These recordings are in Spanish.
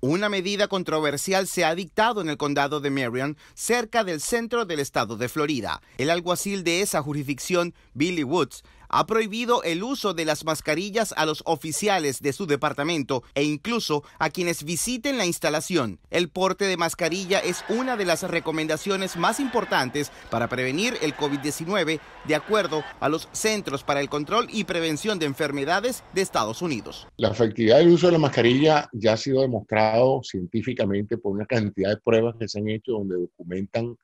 Una medida controversial se ha dictado en el condado de Marion, cerca del centro del estado de Florida. El alguacil de esa jurisdicción, Billy Woods, ha prohibido el uso de las mascarillas a los oficiales de su departamento e incluso a quienes visiten la instalación. El porte de mascarilla es una de las recomendaciones más importantes para prevenir el COVID-19 de acuerdo a los Centros para el Control y Prevención de Enfermedades de Estados Unidos. La efectividad del uso de la mascarilla ya ha sido demostrado científicamente por una cantidad de pruebas que se han hecho donde documentan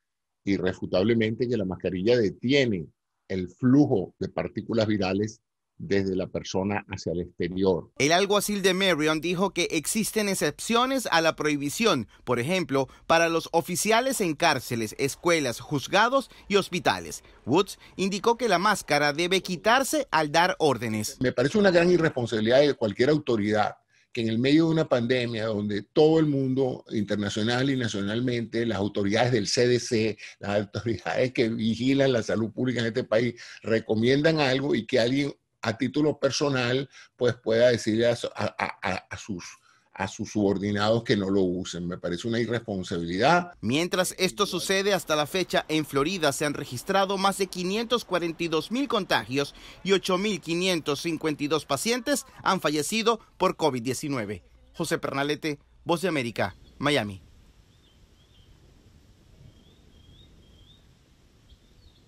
irrefutablemente que la mascarilla detiene el flujo de partículas virales desde la persona hacia el exterior. El alguacil de Marion dijo que existen excepciones a la prohibición, por ejemplo, para los oficiales en cárceles, escuelas, juzgados y hospitales. Woods indicó que la máscara debe quitarse al dar órdenes. Me parece una gran irresponsabilidad de cualquier autoridad que en el medio de una pandemia donde todo el mundo, internacional y nacionalmente, las autoridades del CDC, las autoridades que vigilan la salud pública en este país, recomiendan algo y que alguien a título personal pues pueda decirle a, a sus a sus subordinados que no lo usen. Me parece una irresponsabilidad. Mientras esto sucede, hasta la fecha en Florida se han registrado más de 542 mil contagios y 8.552 pacientes han fallecido por COVID-19. José Pernalete, Voz de América, Miami.